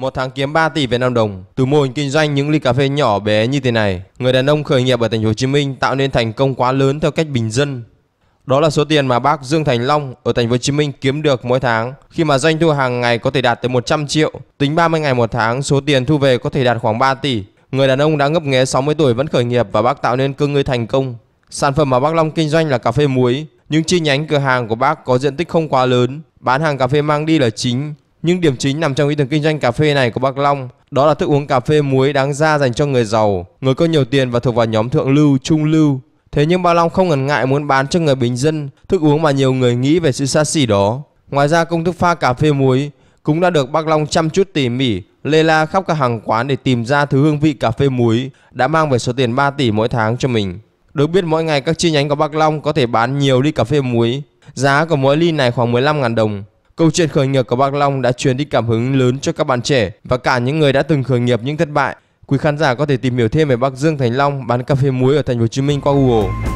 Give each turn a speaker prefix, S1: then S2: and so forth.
S1: Một tháng kiếm 3 tỷ Việt Nam đồng từ mô hình kinh doanh những ly cà phê nhỏ bé như thế này, người đàn ông khởi nghiệp ở thành phố Hồ Chí Minh tạo nên thành công quá lớn theo cách bình dân. Đó là số tiền mà bác Dương Thành Long ở thành phố Hồ Chí Minh kiếm được mỗi tháng khi mà doanh thu hàng ngày có thể đạt tới 100 triệu, tính 30 ngày một tháng số tiền thu về có thể đạt khoảng 3 tỷ. Người đàn ông đã ngấp nghé 60 tuổi vẫn khởi nghiệp và bác tạo nên cơ ngơi thành công. Sản phẩm mà bác Long kinh doanh là cà phê muối, nhưng chi nhánh cửa hàng của bác có diện tích không quá lớn, bán hàng cà phê mang đi là chính nhưng điểm chính nằm trong ý tưởng kinh doanh cà phê này của bác Long đó là thức uống cà phê muối đáng ra dành cho người giàu, người có nhiều tiền và thuộc vào nhóm thượng lưu, trung lưu. Thế nhưng bác Long không ngần ngại muốn bán cho người bình dân thức uống mà nhiều người nghĩ về sự xa xỉ đó. Ngoài ra công thức pha cà phê muối cũng đã được bác Long chăm chút tỉ mỉ lê la khắp các hàng quán để tìm ra thứ hương vị cà phê muối đã mang về số tiền 3 tỷ mỗi tháng cho mình. Được biết mỗi ngày các chi nhánh của Bác Long có thể bán nhiều ly cà phê muối. Giá của mỗi ly này khoảng 15.000 đồng. Câu chuyện khởi nghiệp của Bác Long đã truyền đi cảm hứng lớn cho các bạn trẻ và cả những người đã từng khởi nghiệp những thất bại. Quý khán giả có thể tìm hiểu thêm về bác Dương Thành Long bán cà phê muối ở thành phố Hồ Chí Minh qua Google.